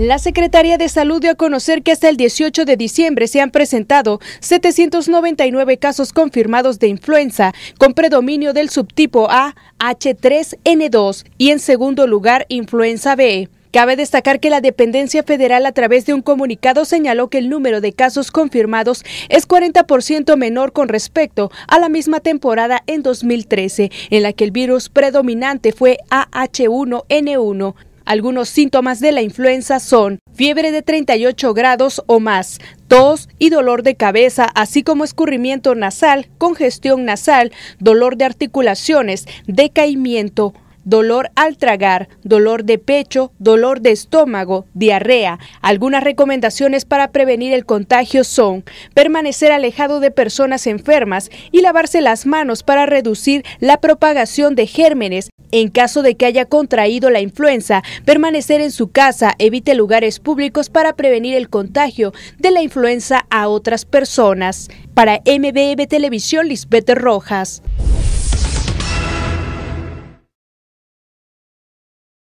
La Secretaría de Salud dio a conocer que hasta el 18 de diciembre se han presentado 799 casos confirmados de influenza con predominio del subtipo A, H3N2 y en segundo lugar influenza B. Cabe destacar que la dependencia federal a través de un comunicado señaló que el número de casos confirmados es 40% menor con respecto a la misma temporada en 2013, en la que el virus predominante fue AH1N1. Algunos síntomas de la influenza son fiebre de 38 grados o más, tos y dolor de cabeza, así como escurrimiento nasal, congestión nasal, dolor de articulaciones, decaimiento, dolor al tragar, dolor de pecho, dolor de estómago, diarrea. Algunas recomendaciones para prevenir el contagio son permanecer alejado de personas enfermas y lavarse las manos para reducir la propagación de gérmenes. En caso de que haya contraído la influenza, permanecer en su casa, evite lugares públicos para prevenir el contagio de la influenza a otras personas. Para MBM Televisión, Lisbeth Rojas.